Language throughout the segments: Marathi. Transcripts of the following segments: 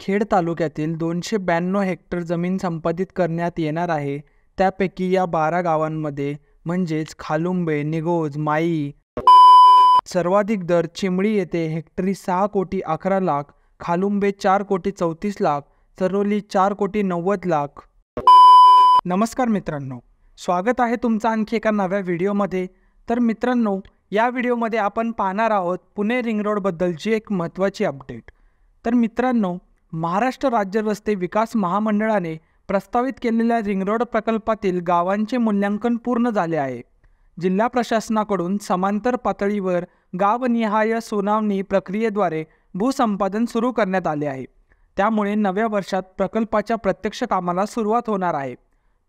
खेड तालुक्यातील दोनशे ब्याण्णव हेक्टर जमीन संपादित करण्यात येणार आहे त्यापैकी या बारा गावांमध्ये म्हणजेच खालुंबे निगोज माई सर्वाधिक दर चिमळी येथे हेक्टरी सहा कोटी अकरा लाख खालुंबे चार कोटी चौतीस लाख सरोली चार कोटी नव्वद लाख नमस्कार मित्रांनो स्वागत आहे तुमचं आणखी एका नव्या व्हिडिओमध्ये तर मित्रांनो या व्हिडिओमध्ये आपण पाहणार आहोत पुणे रिंग एक महत्त्वाची अपडेट तर मित्रांनो महाराष्ट्र राज्य रस्ते विकास महामंडळाने प्रस्तावित केलेल्या रिंगरोड प्रकल्पातील गावांचे मूल्यांकन पूर्ण झाले आहे जिल्हा प्रशासनाकडून समांतर पातळीवर गावनिहाय सुनावणी प्रक्रियेद्वारे भूसंपादन सुरू करण्यात आले आहे त्यामुळे नव्या वर्षात प्रकल्पाच्या प्रत्यक्ष कामाला सुरुवात होणार आहे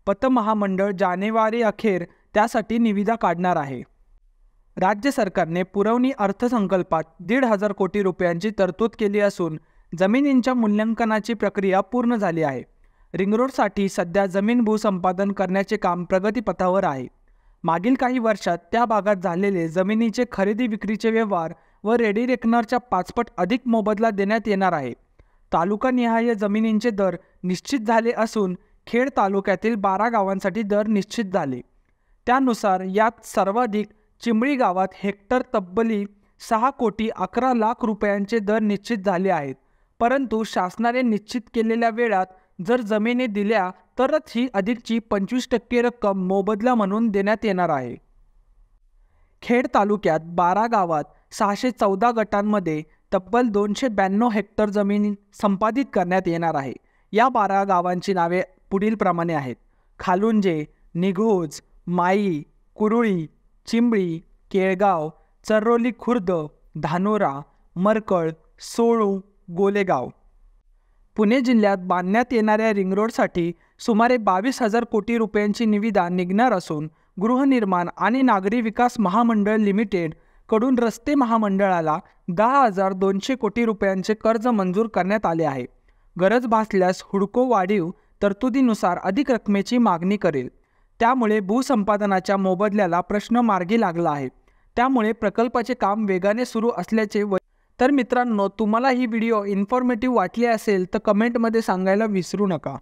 पतमहामंडळ जानेवारी अखेर त्यासाठी निविदा काढणार आहे राज्य सरकारने पुरवणी अर्थसंकल्पात दीड हजार कोटी रुपयांची तरतूद केली असून जमिनींच्या मूल्यांकनाची प्रक्रिया पूर्ण झाली आहे रिंगरोडसाठी सध्या जमीन भूसंपादन करण्याचे काम प्रगतीपथावर आहे मागील काही वर्षात त्या भागात झालेले जमिनीचे खरेदी विक्रीचे व्यवहार व रेडी रेकनरच्या पाचपट अधिक मोबदला देण्यात येणार आहे तालुकानिहाय जमिनींचे दर निश्चित झाले असून खेड तालुक्यातील बारा गावांसाठी दर निश्चित झाले त्यानुसार यात सर्वाधिक चिमळी गावात हेक्टर तब्बली सहा कोटी अकरा लाख रुपयांचे दर निश्चित झाले आहेत परंतु शासनाने निश्चित केलेल्या वेळात जर जमिनी दिल्या तरच ही अधिकची पंचवीस टक्के रक्कम मोबदला म्हणून देण्यात येणार आहे खेड तालुक्यात बारा गावात सहाशे चौदा गटांमध्ये तब्बल दोनशे ब्याण्णव हेक्टर जमीन संपादित करण्यात येणार आहे या बारा गावांची नावे पुढीलप्रमाणे आहेत खालुंजे निघोज माई कुरुळी चिंबळी केळगाव चरोली खुर्द धानोरा मरकळ सोळू गोलेगाव पुणे जिल्ह्यात बांधण्यात येणाऱ्या रिंगरोडसाठी सुमारे बावीस हजार कोटी रुपयांची निविदा निघणार असून गृहनिर्माण आणि नागरी विकास महामंडळ लिमिटेड कडून रस्ते महामंडळाला दहा हजार दोनशे कोटी रुपयांचे कर्ज मंजूर करण्यात आले आहे गरज भासल्यास हुडको वाढीव तरतुदीनुसार अधिक रकमेची मागणी करेल त्यामुळे भूसंपादनाच्या मोबदल्याला प्रश्न मार्गी लागला आहे त्यामुळे प्रकल्पाचे काम वेगाने सुरू असल्याचे तर मित्रांनो तुम्हाला ही व्हिडिओ इन्फॉर्मेटिव्ह वाटली असेल तर कमेंटमध्ये सांगायला विसरू नका